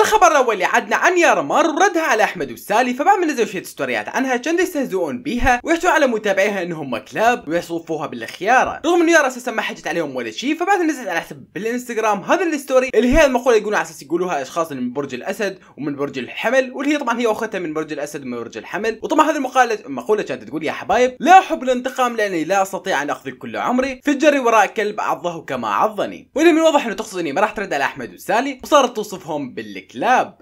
الخبر الاول اللي عدنا عن يارا مار وردها على احمد والسالي فبعد ما نزلوا شويه ستوريات عنها كانوا يستهزئون بيها ويحكوا على متابعيها انهم كلاب ويصفوها بالخياره رغم انه يارا اساسا ما حكت عليهم ولا شيء فبعد نزلت على حسب بالانستغرام هذا الستوري اللي هي المقوله يقولون على اساس يقولوها اشخاص من برج الاسد ومن برج الحمل واللي هي طبعا هي اختها من برج الاسد ومن برج الحمل وطبعا هذه المقاله المقوله كانت تقول يا حبايب لا احب الانتقام لاني لا استطيع ان اقضي كل عمري في الجري وراء كلب عضه كما عضني واللي من الواضح انه تقصد اني ما راح ترد على احمد والسالي وصارت توصفهم باللي كلاب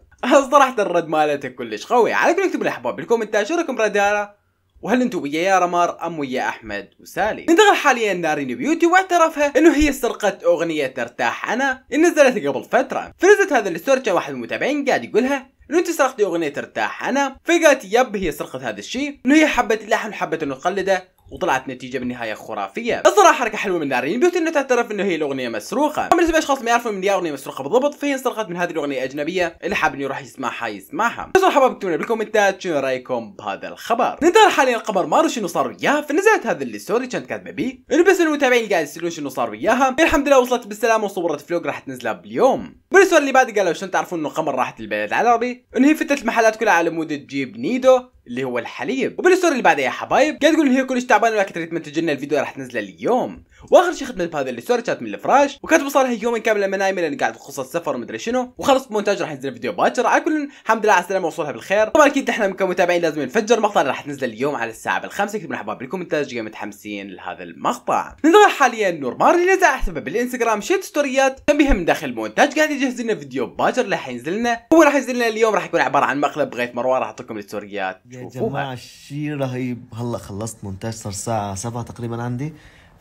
صراحة الرد مالته كلش قوي على كل اكتبوا الاحباب بالكومنتات شو رايكم برادارة وهل انتم ويا يا رمار ام ويا احمد وسالي ننتقل حاليا نارين بيوتي واعترفها انه هي سرقت اغنية ترتاح انا اللي نزلت قبل فترة فنزلت هذا الستوري كان واحد من المتابعين قاعد يقولها انه انت سرقتي اغنية ترتاح انا فقالت يب هي سرقت هذا الشيء انه هي حبت اللحن وحبت انه تقلده وطلعت نتيجه بالنهايه خرافيه الصراحه حركه حلوه من نارين بيوت انه تعترف انه هي الاغنيه مسروقه اما بالنسبه لاشخاص ما يعرفوا من هي اغنيه مسروقه بالضبط فهي انسرقت من هذه الاغنيه الاجنبيه اللي حاب انه يروح يسمعها يسمعها بس حابب اكتبوا بالكومنتات شنو رايكم بهذا الخبر ننتظر حاليا القمر مارو شنو صار وياه فنزلت هذا الستوري كانت كاتبه بيه انه بس المتابعين اللي قاعد يسالون شنو صار وياها الحمد لله وصلت بالسلامه وصورت فلوق راح تنزلها باليوم بالنسبه اللي بعد قالوا شلون تعرفون انه القمر راحت البلد العربي انه هي فتت المحلات كلها على مود تجيب نيدو اللي هو الحليب وبالصورة اللي بعدها يا حبايب قاعد تقول هي كلش تعبانه ولكن تريد منتج لنا الفيديو راح تنزله اليوم واخر شيء خدمت بهذا الستوري كانت من الفراش وكانت هي يومين كامله ما نايمه لان قاعد بخصوص السفر ومدري شنو وخلص مونتاج راح ينزل فيديو باكر على كل الحمد لله على السلامه وصولها بالخير طبعا اكيد احنا كمتابعين لازم نفجر المقطع اللي راح تنزله اليوم على الساعه بالخمسة كتبوا حبايب بالكومنتات جاي متحمسين لهذا المقطع ننتظر حاليا نورمان اللي نزل حسبه بالانستغرام شيت ستوريات بها من داخل المونتاج قاعد يجهز لنا فيديو باكر اللي ينزل لنا هو راح ينزل لنا اليوم راح يكون عباره عن مقلب غيث مروه راح اعطيكم الستوريات يا جماعه شي رهيب هلا خلصت مونتاج صار الساعه 7 تقريبا عندي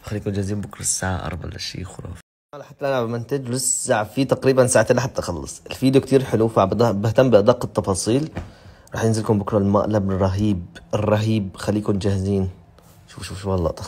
خليكم جاهزين بكره الساعه 4 لشيء خرافي حتى انا بمنتج لسه في تقريبا ساعتين لحتى اخلص الفيديو كتير حلو فبهتم بادق التفاصيل رح ينزلكم بكره المقلب الرهيب الرهيب خليكم جاهزين شوف شوف شو هاللقطه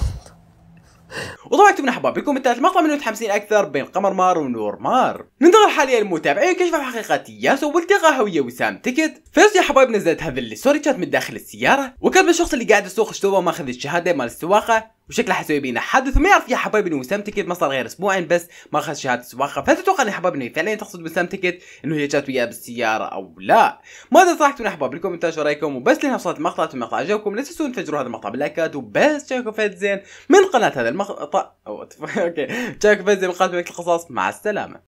وطبعا اكتبوا لنا حبابكم الثالث مقطع منه متحمسين اكثر بين قمر مار ونور مار ننتظر حاليا المتابعين كشف حقيقة ياسو والتقاء هوية وسام تيكت فيروز يا حبايب نزلت هذا الستوري كانت من داخل السيارة وكتب الشخص اللي قاعد يسوق اشتوبه ماخذ الشهادة مال السواقة وشكلها حيسوي بينا حدث وما يعرف يا حبايب انه وسام تيكت ما صار غير اسبوعين بس ما اخذ شهاده سواقه تتوقع يا حبايب انه فعليا تقصد وسام تيكت انه هي جات وياه بالسياره او لا ماذا يا احباب بالكومنتات رايكم وبس لين وصلت المقطع المقطع عجبكم لا تنسون تفجروا هذا المقطع باللايكات وبس تشاركوا فهد زين من قناه هذا المقطع اوكي تشاركوا فهد زين من قناه القصص مع السلامه